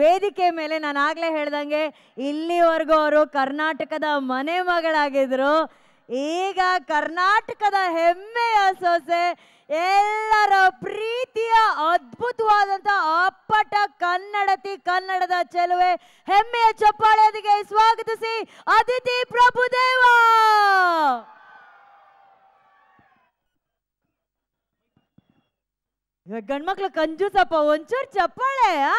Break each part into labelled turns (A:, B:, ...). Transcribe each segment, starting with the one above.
A: ವೇದಿಕೆ ಮೇಲೆ ನಾನು ಆಗಲೇ ಹೇಳ್ದಂಗೆ ಇಲ್ಲಿವರೆಗೂ ಅವರು ಕರ್ನಾಟಕದ ಮನೆ ಮಗಳಾಗಿದ್ರು ಈಗ ಕರ್ನಾಟಕದ ಹೆಮ್ಮೆಯ ಸೊಸೆ ಎಲ್ಲರ ಪ್ರೀತಿಯ ಅದ್ಭುತವಾದಂಥ ಅಪ್ಪಟ ಕನ್ನಡತಿ ಕನ್ನಡದ ಚೆಲುವೆ ಹೆಮ್ಮೆಯ ಚಪ್ಪಾಳೆಯೊಂದಿಗೆ ಸ್ವಾಗತಿಸಿ ಅತಿಥಿ ಪ್ರಭುದೇವ ಇವಾಗ ಗಂಡ್ಮಕ್ಳು ಕಂಜೂಸಪ್ಪ ಒಂಚೂರು ಚಪ್ಪಾಳೆ ಆ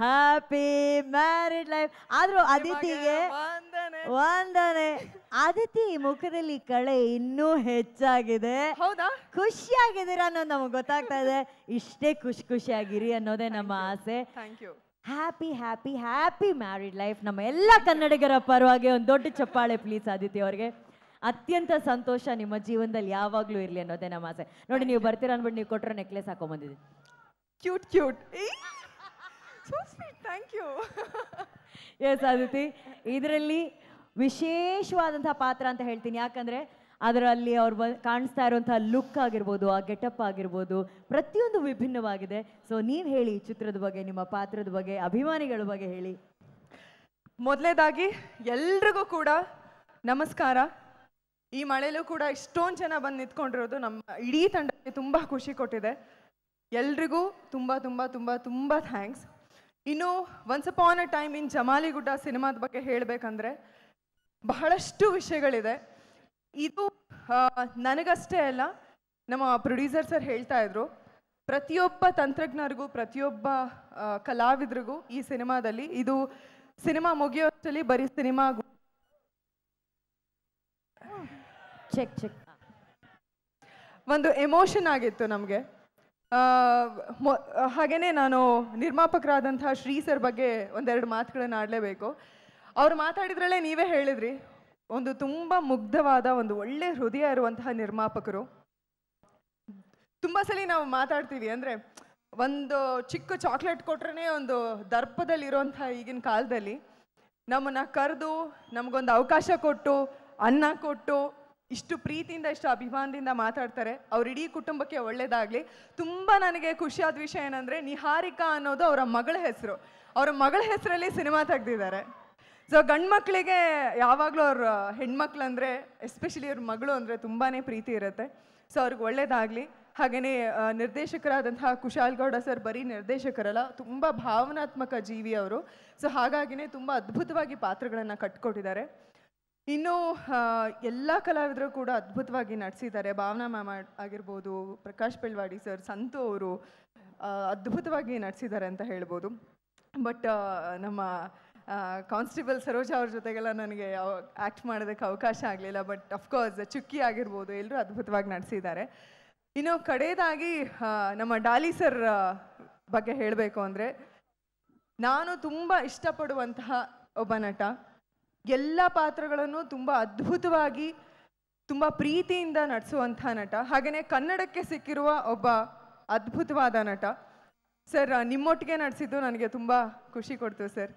A: ಹ್ಯಾಪಿ ಮ್ಯಾರಿಡ್ ಲೈಫ್ ಆದರೂ ಅದಿತಿಗೆ ವಂದನೆ ಅದಿತಿ ಮುಖದಲ್ಲಿ ಕಳೆ ಇನ್ನೂ ಹೆಚ್ಚಾಗಿದೆ ಹೌದಾ ಖುಷಿಯಾಗಿದ್ದೀರಾ ಅನ್ನೋದು ನಮಗೆ ಗೊತ್ತಾಗ್ತಾ ಇದೆ ಇಷ್ಟೇ ಖುಷಿ ಖುಷಿಯಾಗಿರಿ ಅನ್ನೋದೇ ನಮ್ಮ ಆಸೆ happy happy happy married life ನಮ್ಮ ಎಲ್ಲ ಕನ್ನಡಿಗರ ಪರವಾಗಿ ಒಂದು ದೊಡ್ಡ ಚಪ್ಪಾಳೆ ಪ್ಲೀಸ್ ಆದಿತಿ ಅವ್ರಿಗೆ ಅತ್ಯಂತ ಸಂತೋಷ ನಿಮ್ಮ ಜೀವನದಲ್ಲಿ ಯಾವಾಗಲೂ ಇರಲಿ ಅನ್ನೋದೇ ನಮ್ಮ ಆಸೆ ನೋಡಿ ನೀವು ಬರ್ತೀರ ಅನ್ಬಿಟ್ಟು ನೀವು ಕೊಟ್ಟರೆ ನೆಕ್ಲೆಸ್ ಹಾಕೊಂಬಂದಿದ್ದೀವಿ cute cute thank you yes Aditi ಇದರಲ್ಲಿ ವಿಶೇಷವಾದಂಥ ಪಾತ್ರ ಅಂತ ಹೇಳ್ತೀನಿ ಯಾಕಂದ್ರೆ ಅದರಲ್ಲಿ ಅವ್ರು ಬ ಕಾಣಿಸ್ತಾ ಇರುವಂತಹ ಲುಕ್ ಆಗಿರ್ಬೋದು ಆ ಗೆಟಪ್ ಆಗಿರ್ಬೋದು ಪ್ರತಿಯೊಂದು ವಿಭಿನ್ನವಾಗಿದೆ ಸೊ ನೀವು ಹೇಳಿ ಚಿತ್ರದ
B: ಬಗ್ಗೆ ನಿಮ್ಮ ಪಾತ್ರದ ಬಗ್ಗೆ ಅಭಿಮಾನಿಗಳ ಬಗ್ಗೆ ಹೇಳಿ ಮೊದಲೇದಾಗಿ ಎಲ್ರಿಗೂ ಕೂಡ ನಮಸ್ಕಾರ ಈ ಮಳೆಯಲ್ಲೂ ಕೂಡ ಇಷ್ಟೊಂದು ಜನ ಬಂದು ನಿಂತ್ಕೊಂಡಿರೋದು ನಮ್ಮ ಇಡೀ ತಂಡಕ್ಕೆ ತುಂಬಾ ಖುಷಿ ಕೊಟ್ಟಿದೆ ಎಲ್ರಿಗೂ ತುಂಬಾ ತುಂಬಾ ತುಂಬಾ ತುಂಬಾ ಥ್ಯಾಂಕ್ಸ್ ಇನ್ನು once upon a time in Gudda ಸಿನಿಮಾದ ಬಗ್ಗೆ ಹೇಳಬೇಕಂದ್ರೆ ಬಹಳಷ್ಟು ವಿಷಯಗಳಿದೆ ಇದು ನನಗಷ್ಟೇ ಅಲ್ಲ ನಮ್ಮ ಪ್ರೊಡ್ಯೂಸರ್ ಸರ್ ಹೇಳ್ತಾ ಇದ್ರು ಪ್ರತಿಯೊಬ್ಬ ತಂತ್ರಜ್ಞರಿಗೂ ಪ್ರತಿಯೊಬ್ಬ ಕಲಾವಿದರಿಗೂ ಈ ಸಿನಿಮಾದಲ್ಲಿ ಇದು ಸಿನಿಮಾ ಮುಗಿಯೋಷ್ಟರಲ್ಲಿ ಬರೀ ಸಿನಿಮಾ ಚೆಕ್ ಚೆಕ್ ಒಂದು ಎಮೋಷನ್ ಆಗಿತ್ತು ನಮಗೆ ಹಾಗೆಯೇ ನಾನು ನಿರ್ಮಾಪಕರಾದಂಥ ಶ್ರೀ ಸರ್ ಬಗ್ಗೆ ಒಂದೆರಡು ಮಾತುಗಳನ್ನು ಆಡಲೇಬೇಕು ಅವ್ರು ಮಾತಾಡಿದ್ರಲ್ಲೇ ನೀವೇ ಹೇಳಿದ್ರಿ ಒಂದು ತುಂಬ ಮುಗ್ಧವಾದ ಒಂದು ಒಳ್ಳೆ ಹೃದಯ ಇರುವಂತಹ ನಿರ್ಮಾಪಕರು ತುಂಬ ಸಲ ನಾವು ಮಾತಾಡ್ತೀವಿ ಅಂದರೆ ಒಂದು ಚಿಕ್ಕ ಚಾಕ್ಲೇಟ್ ಕೊಟ್ರೇ ಒಂದು ದರ್ಪದಲ್ಲಿರುವಂಥ ಈಗಿನ ಕಾಲದಲ್ಲಿ ನಮ್ಮನ್ನು ಕರೆದು ನಮಗೊಂದು ಅವಕಾಶ ಕೊಟ್ಟು ಅನ್ನ ಕೊಟ್ಟು ಇಷ್ಟು ಪ್ರೀತಿಯಿಂದ ಇಷ್ಟು ಅಭಿಮಾನದಿಂದ ಮಾತಾಡ್ತಾರೆ ಅವ್ರ ಇಡೀ ಕುಟುಂಬಕ್ಕೆ ಒಳ್ಳೇದಾಗಲಿ ತುಂಬ ನನಗೆ ಖುಷಿಯಾದ ವಿಷಯ ಏನಂದರೆ ನಿಹಾರಿಕಾ ಅನ್ನೋದು ಅವರ ಮಗಳ ಹೆಸರು ಅವರ ಮಗಳ ಹೆಸರಲ್ಲಿ ಸಿನಿಮಾ ತೆಗ್ದಿದ್ದಾರೆ ಸೊ ಗಂಡು ಮಕ್ಕಳಿಗೆ ಯಾವಾಗಲೂ ಅವ್ರ ಹೆಣ್ಮಕ್ಳು ಅಂದರೆ ಎಸ್ಪೆಷಲಿ ಅವ್ರ ಮಗಳು ಅಂದರೆ ತುಂಬಾನೇ ಪ್ರೀತಿ ಇರುತ್ತೆ ಸೊ ಅವ್ರಿಗೆ ಒಳ್ಳೇದಾಗಲಿ ಹಾಗೆಯೇ ನಿರ್ದೇಶಕರಾದಂತಹ ಕುಶಾಲ್ ಗೌಡ ಸರ್ ಬರೀ ನಿರ್ದೇಶಕರಲ್ಲ ತುಂಬ ಭಾವನಾತ್ಮಕ ಜೀವಿ ಅವರು ಸೊ ಹಾಗಾಗಿನೇ ತುಂಬ ಅದ್ಭುತವಾಗಿ ಪಾತ್ರಗಳನ್ನು ಕಟ್ಕೊಟ್ಟಿದ್ದಾರೆ ಇನ್ನು ಎಲ್ಲ ಕಲಾವಿದರು ಕೂಡ ಅದ್ಭುತವಾಗಿ ನಡೆಸಿದ್ದಾರೆ ಭಾವನಾ ಮ್ಯಾಮ್ ಆಗಿರ್ಬೋದು ಪ್ರಕಾಶ್ ಪಿಳ್ವಾಡಿ ಸರ್ ಸಂತು ಅವರು ಅದ್ಭುತವಾಗಿ ನಡೆಸಿದ್ದಾರೆ ಅಂತ ಹೇಳ್ಬೋದು ಬಟ್ ನಮ್ಮ ಕಾನ್ಸ್ಟೇಬಲ್ ಸರೋಜಾ ಅವ್ರ ಜೊತೆಗೆಲ್ಲ ನನಗೆ ಆ್ಯಕ್ಟ್ ಮಾಡೋದಕ್ಕೆ ಅವಕಾಶ ಆಗಲಿಲ್ಲ ಬಟ್ ಅಫ್ಕೋರ್ಸ್ ಚುಕ್ಕಿ ಆಗಿರ್ಬೋದು ಎಲ್ಲರೂ ಅದ್ಭುತವಾಗಿ ನಡೆಸಿದ್ದಾರೆ ಇನ್ನು ಕಡೆಯದಾಗಿ ನಮ್ಮ ಡಾಲಿ ಸರ್ ಬಗ್ಗೆ ಹೇಳಬೇಕು ಅಂದರೆ ನಾನು ತುಂಬ ಇಷ್ಟಪಡುವಂತಹ ಒಬ್ಬ ನಟ ಎಲ್ಲ ಪಾತ್ರಗಳನ್ನು ತುಂಬ ಅದ್ಭುತವಾಗಿ ತುಂಬ ಪ್ರೀತಿಯಿಂದ ನಡೆಸುವಂಥ ನಟ ಹಾಗೆಯೇ ಕನ್ನಡಕ್ಕೆ ಸಿಕ್ಕಿರುವ ಒಬ್ಬ ಅದ್ಭುತವಾದ ನಟ ಸರ್ ನಿಮ್ಮೊಟ್ಟಿಗೆ ನಡೆಸಿದ್ದು ನನಗೆ ತುಂಬ ಖುಷಿ ಕೊಡ್ತು ಸರ್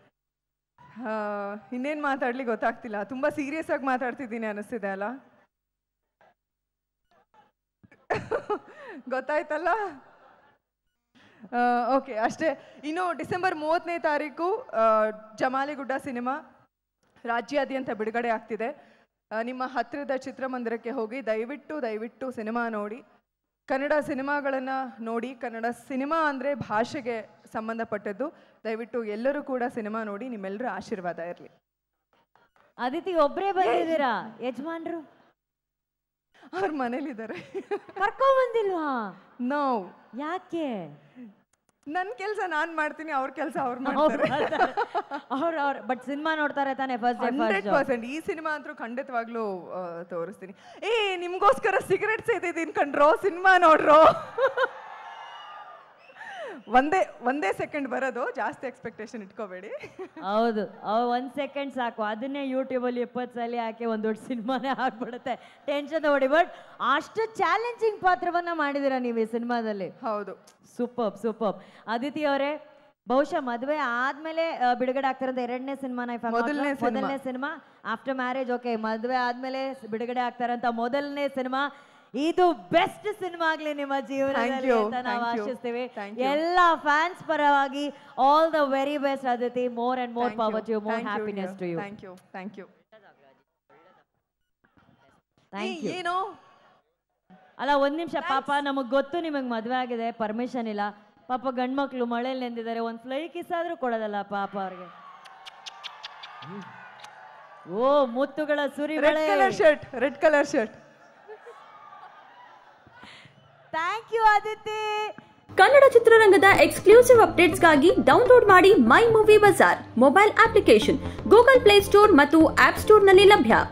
B: ಇನ್ನೇನು ಮಾತಾಡ್ಲಿ ಗೊತ್ತಾಗ್ತಿಲ್ಲ ತುಂಬ ಸೀರಿಯಸ್ ಆಗಿ ಮಾತಾಡ್ತಿದ್ದೀನಿ ಅನಿಸ್ತಿದೆ ಅಲ್ಲ ಗೊತ್ತಾಯ್ತಲ್ಲ ಓಕೆ ಅಷ್ಟೇ ಇನ್ನು ಡಿಸೆಂಬರ್ ಮೂವತ್ತನೇ ತಾರೀಕು ಜಮಾಲಿಗುಡ್ಡ ಸಿನಿಮಾ ರಾಜ್ಯಾದ್ಯಂತ ಬಿಡುಗಡೆ ಆಗ್ತಿದೆ ನಿಮ್ಮ ಹತ್ತಿರದ ಚಿತ್ರಮಂದಿರಕ್ಕೆ ಹೋಗಿ ದಯವಿಟ್ಟು ದಯವಿಟ್ಟು ಸಿನಿಮಾ ನೋಡಿ ಕನ್ನಡ ಸಿನಿಮಾಗಳನ್ನು ನೋಡಿ ಕನ್ನಡ ಸಿನಿಮಾ ಅಂದರೆ ಭಾಷೆಗೆ ಸಂಬಂಧಪಟ್ಟದ್ದು ದಯವಿಟ್ಟು ಎಲ್ಲರೂ ಕೂಡ ಸಿನಿಮಾ ನೋಡಿ ನಿಮ್ಮೆಲ್ಲರ ಆಶೀರ್ವಾದ ಇರಲಿ ಅದಿತಿ
A: ಒಬ್ಬರೇ ಬಂದಿದ್ದೀರಾ
B: ಯಜಮಾನ್ರು ಅವ್ರ ಮನೇಲಿದ್ದಾರೆ ಬಂದಿಲ್ವಾ ನೋವು ಯಾಕೆ ನನ್ನ ಕೆಲಸ ನಾನು ಮಾಡ್ತೀನಿ ಅವ್ರ ಕೆಲಸ ಅವ್ರು ಮಾಡ್ತಾರೆ ಅವ್ರ ಬಟ್ ಸಿನಿಮಾ ನೋಡ್ತಾರೆ ಫಸ್ಟ್ ಪರ್ಸೆಂಟ್ ಈ ಸಿನಿಮಾ ಅಂತೂ ಖಂಡಿತವಾಗ್ಲೂ ತೋರಿಸ್ತೀನಿ ಏ ನಿಮ್ಗೋಸ್ಕರ ಸಿಗರೆಟ್ ಐತೆ ಕಣ್ರೋ ಸಿನಿಮಾ ನೋಡ್ರೋ ಒಂದೇ ಒಂದೇ ಸೆಕೆಂಡ್ ಬರೋದು ಜಾಸ್ತಿ ಎಕ್ಸ್ಪೆಕ್ಟೇಷನ್ ಇಟ್ಕೋಬೇಡಿ ಹೌದು ಒಂದ್ ಸೆಕೆಂಡ್ ಸಾಕು ಅದನ್ನೇ
A: ಅಲ್ಲಿ ಇಪ್ಪತ್ತು ಸಲ ಹಾಕಿ ಒಂದು ದೊಡ್ಡ ಸಿನಿಮಾನೇ ಆಗ್ಬಿಡುತ್ತೆ ಟೆನ್ಷನ್ ನೋಡಿ ಬಟ್ ಅಷ್ಟು ಚಾಲೆಂಜಿಂಗ್ ಪಾತ್ರವನ್ನ ಮಾಡಿದಿರಾ ನೀವು ಈ ಸಿನಿಮಾದಲ್ಲಿ ಹೌದು ಸೂಪರ್ ಸೂಪರ್ ಅದಿತಿ ಅವರೇ ಬಹುಶಃ ಮದುವೆ ಆದ್ಮೇಲೆ ಬಿಡುಗಡೆ ಆಗ್ತಾರಂತ ಎರಡನೇ ಸಿನಿಮಾ ಮೊದಲನೇ ಸಿನಿಮಾ ಆಫ್ಟರ್ ಮ್ಯಾರೇಜ್ ಓಕೆ ಮದುವೆ ಆದ್ಮೇಲೆ ಬಿಡುಗಡೆ ಆಗ್ತಾರಂತ ಮೊದಲನೇ ಸಿನಿಮಾ ಇದು ಬೆಸ್ಟ್ ಸಿನಿಮಾ ಆಗ್ಲಿ ನಿಮ್ಮ ಜೀವನದಲ್ಲಿ ಅಂತ ನಾವು ಆಶಿಸ್ತೇವೆ ಎಲ್ಲ ಫ್ಯಾನ್ಸ್ ಪರವಾಗಿ all the very best Aditi more and more power to more happiness to you thank
B: you thank you
A: ಏನು ಅಲ್ಲ ಒಂದ್ ನಿಮಿಷ ಪಾಪ ನಮಗ್ ಗೊತ್ತು ನಿಮಗ್ ಮದ್ವೆ ಆಗಿದೆ ಪರ್ಮಿಷನ್ ಇಲ್ಲ ಪಾಪ ಗಂಡ್ ಮಕ್ಳು ಮಳೆಯಲ್ಲಿ ನೆಂದಿದ್ದಾರೆ ಒಂದ್ ಫ್ಲೈ ಕಿಸ್ ಆದ್ರೂ ಕೊಡೋದಲ್ಲ ಪಾಪ ಅವ್ರಿಗೆ ಓ ಮುತ್ತುಗಳ ಸುರಿ red colour shirt red colour shirt thank you Aditi Kannada ಚಿತ್ರರಂಗದ ಎಕ್ಸ್ಕ್ಲೂಸಿವ್ ಅಪ್ಡೇಟ್ಸ್ಗಾಗಿ ಡೌನ್ಲೋಡ್ ಮಾಡಿ my movie bazaar mobile application Google Play Store ಮತ್ತು ಆಪ್ ಸ್ಟೋರ್ನಲ್ಲಿ ಲಭ್ಯ